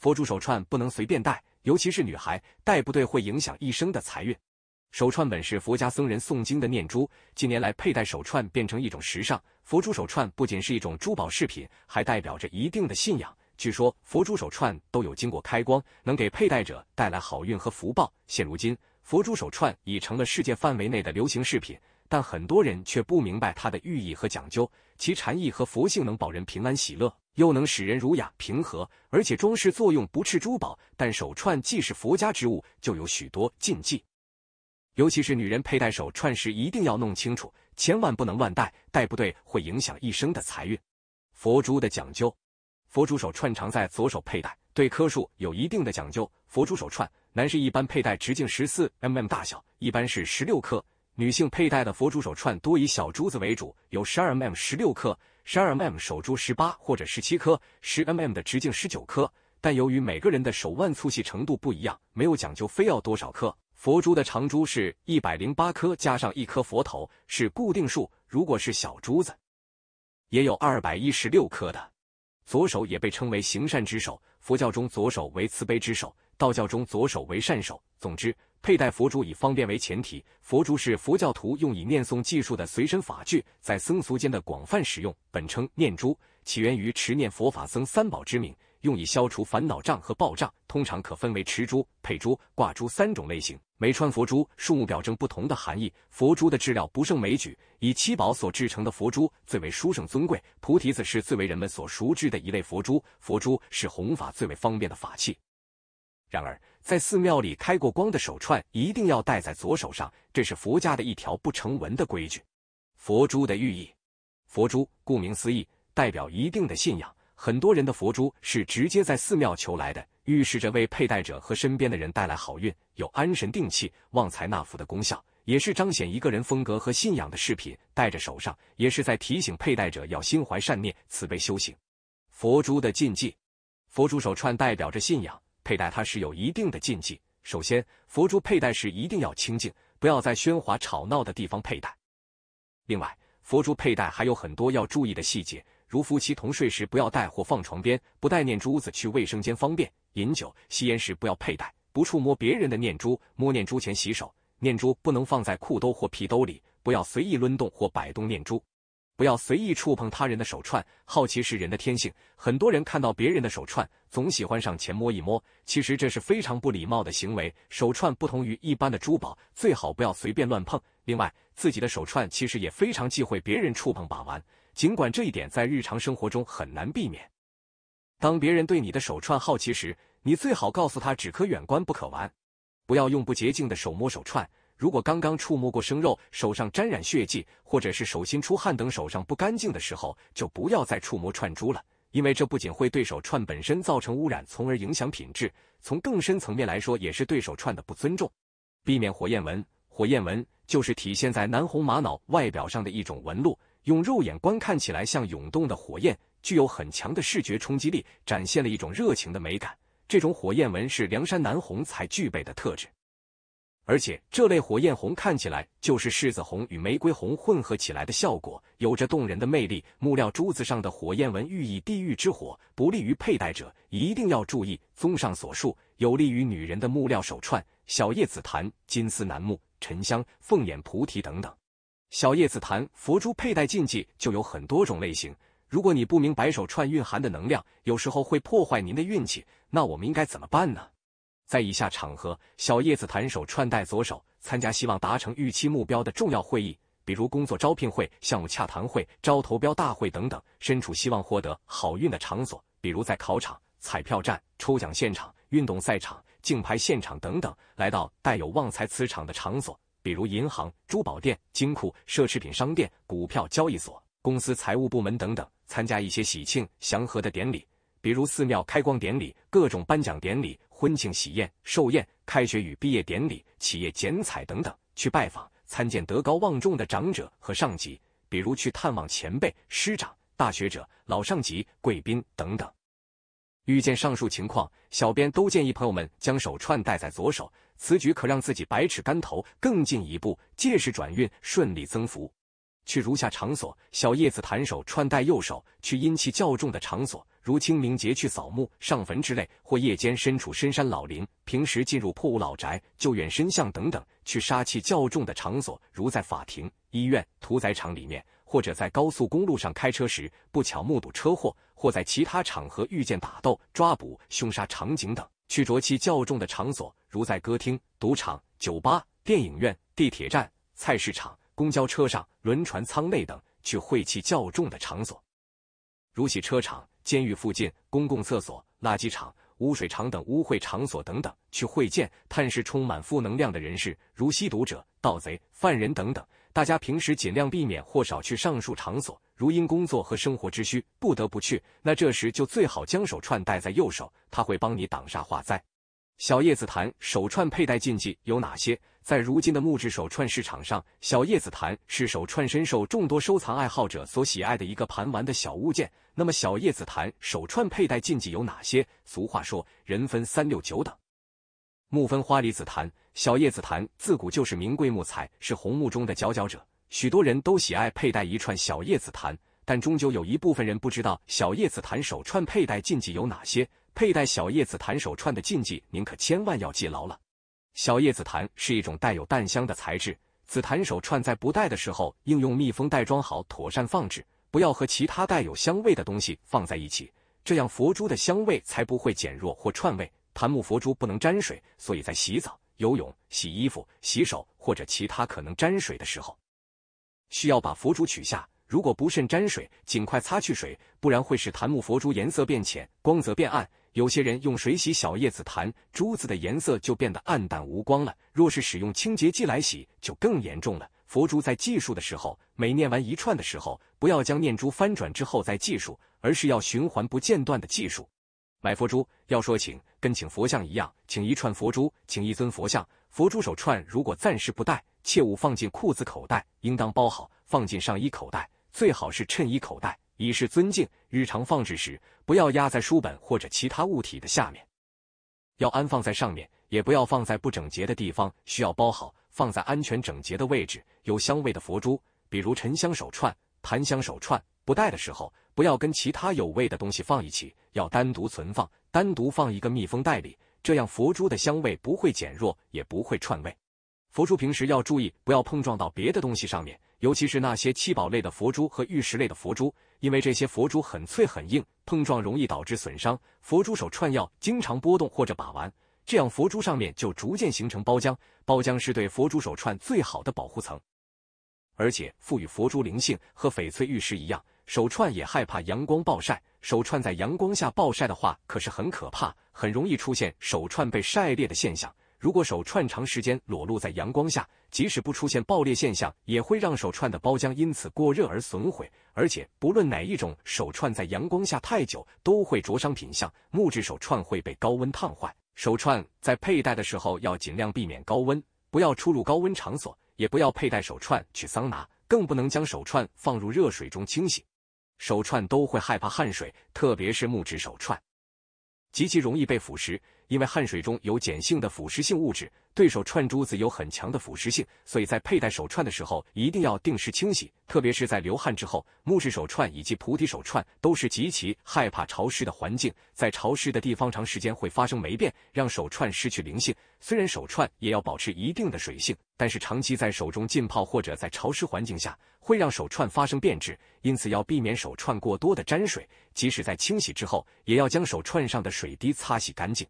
佛珠手串不能随便戴，尤其是女孩戴不对会影响一生的财运。手串本是佛家僧人诵经的念珠，近年来佩戴手串变成一种时尚。佛珠手串不仅是一种珠宝饰品，还代表着一定的信仰。据说佛珠手串都有经过开光，能给佩戴者带来好运和福报。现如今，佛珠手串已成了世界范围内的流行饰品，但很多人却不明白它的寓意和讲究，其禅意和佛性能保人平安喜乐。又能使人儒雅平和，而且装饰作用不次珠宝。但手串既是佛家之物，就有许多禁忌，尤其是女人佩戴手串时，一定要弄清楚，千万不能乱戴，戴不对会影响一生的财运。佛珠的讲究，佛珠手串常在左手佩戴，对颗数有一定的讲究。佛珠手串，男士一般佩戴直径十四 mm 大小，一般是十六颗。女性佩戴的佛珠手串多以小珠子为主，有十二 mm 十六颗，十二 mm 手珠十八或者十七颗，十 mm 的直径十九颗。但由于每个人的手腕粗细程度不一样，没有讲究非要多少颗。佛珠的长珠是一百零八颗，加上一颗佛头是固定数。如果是小珠子，也有二百一十六颗的。左手也被称为行善之手，佛教中左手为慈悲之手，道教中左手为善手。总之。佩戴佛珠以方便为前提，佛珠是佛教徒用以念诵技术的随身法具，在僧俗间的广泛使用。本称念珠，起源于持念佛法僧三宝之名，用以消除烦恼障和报障。通常可分为持珠、佩珠、挂珠三种类型。每串佛珠数目表征不同的含义。佛珠的质料不胜枚举，以七宝所制成的佛珠最为殊胜尊贵。菩提子是最为人们所熟知的一类佛珠。佛珠是弘法最为方便的法器，然而。在寺庙里开过光的手串一定要戴在左手上，这是佛家的一条不成文的规矩。佛珠的寓意，佛珠顾名思义代表一定的信仰，很多人的佛珠是直接在寺庙求来的，预示着为佩戴者和身边的人带来好运，有安神定气、旺财纳福的功效，也是彰显一个人风格和信仰的饰品。戴在手上，也是在提醒佩戴者要心怀善念、慈悲修行。佛珠的禁忌，佛珠手串代表着信仰。佩戴它是有一定的禁忌。首先，佛珠佩戴时一定要清净，不要在喧哗吵闹的地方佩戴。另外，佛珠佩戴还有很多要注意的细节，如夫妻同睡时不要带或放床边，不带念珠子去卫生间方便，饮酒、吸烟时不要佩戴，不触摸别人的念珠，摸念珠前洗手，念珠不能放在裤兜或皮兜里，不要随意抡动或摆动念珠。不要随意触碰他人的手串，好奇是人的天性，很多人看到别人的手串，总喜欢上前摸一摸，其实这是非常不礼貌的行为。手串不同于一般的珠宝，最好不要随便乱碰。另外，自己的手串其实也非常忌讳别人触碰把玩，尽管这一点在日常生活中很难避免。当别人对你的手串好奇时，你最好告诉他只可远观不可玩，不要用不洁净的手摸手串。如果刚刚触摸过生肉，手上沾染血迹，或者是手心出汗等手上不干净的时候，就不要再触摸串珠了，因为这不仅会对手串本身造成污染，从而影响品质；从更深层面来说，也是对手串的不尊重。避免火焰纹，火焰纹就是体现在南红玛瑙外表上的一种纹路，用肉眼观看起来像涌动的火焰，具有很强的视觉冲击力，展现了一种热情的美感。这种火焰纹是梁山南红才具备的特质。而且这类火焰红看起来就是柿子红与玫瑰红混合起来的效果，有着动人的魅力。木料珠子上的火焰纹寓意地狱之火，不利于佩戴者，一定要注意。综上所述，有利于女人的木料手串，小叶紫檀、金丝楠木、沉香、凤眼菩提等等。小叶紫檀佛珠佩戴禁忌就有很多种类型。如果你不明白手串蕴含的能量，有时候会破坏您的运气，那我们应该怎么办呢？在以下场合，小叶子弹手串带左手，参加希望达成预期目标的重要会议，比如工作招聘会、项目洽谈会、招投标大会等等；身处希望获得好运的场所，比如在考场、彩票站、抽奖现场、运动赛场、竞拍现场等等；来到带有旺财磁场的场所，比如银行、珠宝店、金库、奢侈品商店、股票交易所、公司财务部门等等；参加一些喜庆祥和的典礼，比如寺庙开光典礼、各种颁奖典礼。婚庆喜宴、寿宴、开学与毕业典礼、企业剪彩等等，去拜访、参见德高望重的长者和上级，比如去探望前辈、师长、大学者、老上级、贵宾等等。遇见上述情况，小编都建议朋友们将手串戴在左手，此举可让自己百尺竿头更进一步，借势转运，顺利增幅。去如下场所，小叶子弹手串戴右手；去阴气较重的场所。如清明节去扫墓、上坟之类，或夜间身处深山老林，平时进入破屋老宅、救援深巷等等；去杀气较重的场所，如在法庭、医院、屠宰场里面，或者在高速公路上开车时，不巧目睹车祸，或在其他场合遇见打斗、抓捕、凶杀场景等；去浊气较重的场所，如在歌厅、赌场、酒吧、电影院、地铁站、菜市场、公交车上、轮船舱内等；去晦气较重的场所。如洗车场、监狱附近、公共厕所、垃圾场、污水厂等污秽场所等等，去会见、探视充满负能量的人士，如吸毒者、盗贼、犯人等等。大家平时尽量避免或少去上述场所。如因工作和生活之需不得不去，那这时就最好将手串戴在右手，它会帮你挡煞化灾。小叶紫檀手串佩戴禁忌有哪些？在如今的木质手串市场上，小叶紫檀是手串深受众多收藏爱好者所喜爱的一个盘玩的小物件。那么，小叶紫檀手串佩戴禁忌有哪些？俗话说，人分三六九等，木分花梨紫檀。小叶紫檀自古就是名贵木材，是红木中的佼佼者。许多人都喜爱佩戴一串小叶紫檀，但终究有一部分人不知道小叶紫檀手串佩戴禁忌有哪些。佩戴小叶紫檀手串的禁忌，您可千万要记牢了。小叶紫檀是一种带有淡香的材质，紫檀手串在不戴的时候，应用密封袋装好，妥善放置，不要和其他带有香味的东西放在一起，这样佛珠的香味才不会减弱或串味。檀木佛珠不能沾水，所以在洗澡、游泳、洗衣服、洗手或者其他可能沾水的时候，需要把佛珠取下。如果不慎沾水，尽快擦去水，不然会使檀木佛珠颜色变浅，光泽变暗。有些人用水洗小叶紫檀珠子的颜色就变得暗淡无光了。若是使用清洁剂来洗，就更严重了。佛珠在计数的时候，每念完一串的时候，不要将念珠翻转之后再计数，而是要循环不间断的计数。买佛珠要说请，跟请佛像一样，请一串佛珠，请一尊佛像。佛珠手串如果暂时不戴，切勿放进裤子口袋，应当包好放进上衣口袋，最好是衬衣口袋。以示尊敬。日常放置时，不要压在书本或者其他物体的下面，要安放在上面，也不要放在不整洁的地方。需要包好，放在安全整洁的位置。有香味的佛珠，比如沉香手串、檀香手串，不戴的时候，不要跟其他有味的东西放一起，要单独存放，单独放一个密封袋里，这样佛珠的香味不会减弱，也不会串味。佛珠平时要注意不要碰撞到别的东西上面，尤其是那些七宝类的佛珠和玉石类的佛珠，因为这些佛珠很脆很硬，碰撞容易导致损伤。佛珠手串要经常拨动或者把玩，这样佛珠上面就逐渐形成包浆，包浆是对佛珠手串最好的保护层，而且赋予佛珠灵性。和翡翠玉石一样，手串也害怕阳光暴晒，手串在阳光下暴晒的话可是很可怕，很容易出现手串被晒裂的现象。如果手串长时间裸露在阳光下，即使不出现爆裂现象，也会让手串的包浆因此过热而损毁。而且，不论哪一种手串在阳光下太久，都会灼伤品相。木质手串会被高温烫坏。手串在佩戴的时候要尽量避免高温，不要出入高温场所，也不要佩戴手串去桑拿，更不能将手串放入热水中清洗。手串都会害怕汗水，特别是木质手串，极其容易被腐蚀。因为汗水中有碱性的腐蚀性物质，对手串珠子有很强的腐蚀性，所以在佩戴手串的时候一定要定时清洗，特别是在流汗之后。木质手串以及菩提手串都是极其害怕潮湿的环境，在潮湿的地方长时间会发生霉变，让手串失去灵性。虽然手串也要保持一定的水性，但是长期在手中浸泡或者在潮湿环境下会让手串发生变质，因此要避免手串过多的沾水，即使在清洗之后，也要将手串上的水滴擦洗干净。